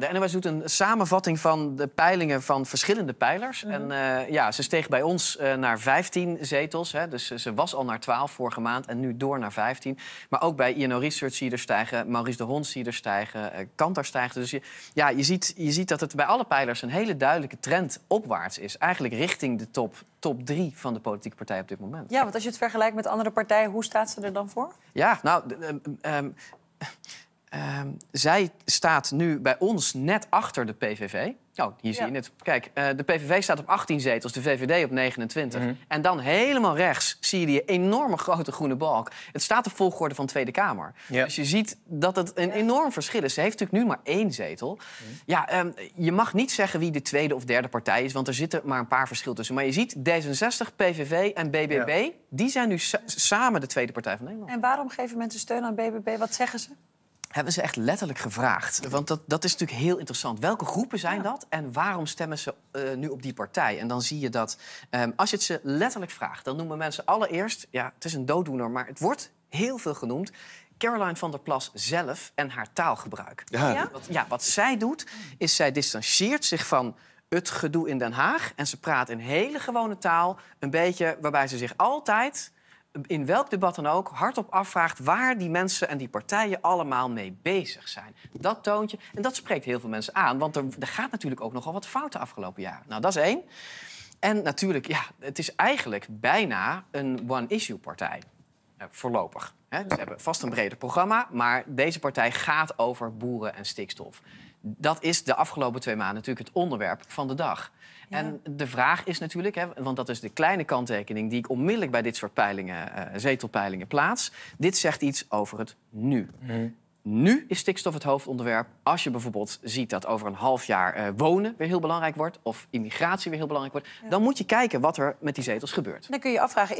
De NOS doet een samenvatting van de peilingen van verschillende pijlers. Mhm. En eh, ja, ze steeg bij ons eh, naar 15 zetels. Hè. Dus eh, ze was al naar 12 vorige maand en nu door naar 15. Maar ook bij INO Research zie je er stijgen. Maurice de Hond zie je er stijgen. Uh, Kantar stijgt. Dus je, ja, je, ziet, je ziet dat het bij alle pijlers een hele duidelijke trend opwaarts is. Eigenlijk richting de top top drie van de politieke partij op dit moment. Ja, want als je het vergelijkt met andere partijen, hoe staat ze er dan voor? Ja, nou... Ehm, ehm, Ehm, zij staat nu bij ons net achter de PVV. Nou, oh, hier zie je het. Kijk, eh, de PVV staat op 18 zetels, de VVD op 29. Mhm. En dan helemaal rechts zie je die enorme grote groene balk. Het staat de volgorde van Tweede Kamer. Ja. Dus je ziet dat het een enorm verschil is. Ze heeft natuurlijk nu maar één zetel. Mhm. Ja, ehm, je mag niet zeggen wie de tweede of derde partij is... want er zitten maar een paar verschil tussen. Maar je ziet D66, PVV en BBB... Ja. die zijn nu samen de tweede partij van Nederland. En waarom geven mensen steun aan BBB? Wat zeggen ze? Hebben ze echt letterlijk gevraagd? Want dat, dat is natuurlijk heel interessant. Welke groepen zijn dat en waarom stemmen ze eh, nu op die partij? En dan zie je dat ehm, als je het ze letterlijk vraagt, dan noemen mensen allereerst, ja, het is een dooddoener, maar het wordt heel veel genoemd. Caroline van der Plas zelf en haar taalgebruik. Ja. Wat, ja, wat zij doet, is zij distancieert zich van het gedoe in Den Haag. En ze praat in hele gewone taal, een beetje waarbij ze zich altijd in welk debat dan ook hardop afvraagt waar die mensen en die partijen allemaal mee bezig zijn. Dat toont je en dat spreekt heel veel mensen aan, want er, er gaat natuurlijk ook nogal wat fout de afgelopen jaren. Nou, dat is één. En natuurlijk, ja, het is eigenlijk bijna een one-issue-partij. Eh, voorlopig. We hebben vast een breder programma, maar deze partij gaat over boeren en stikstof. Dat is de afgelopen twee maanden natuurlijk het onderwerp van de dag. En de vraag is natuurlijk, want dat is de kleine kanttekening die ik onmiddellijk bij dit soort peilingen, eh, zetelpeilingen plaats. Dit zegt iets over het nu. Mhm. Nu is stikstof het hoofdonderwerp. Als je bijvoorbeeld ziet dat over een half jaar eh, wonen weer heel belangrijk wordt, of immigratie weer heel belangrijk wordt, dan moet je kijken wat er met die zetels gebeurt. Dan kun je afvragen.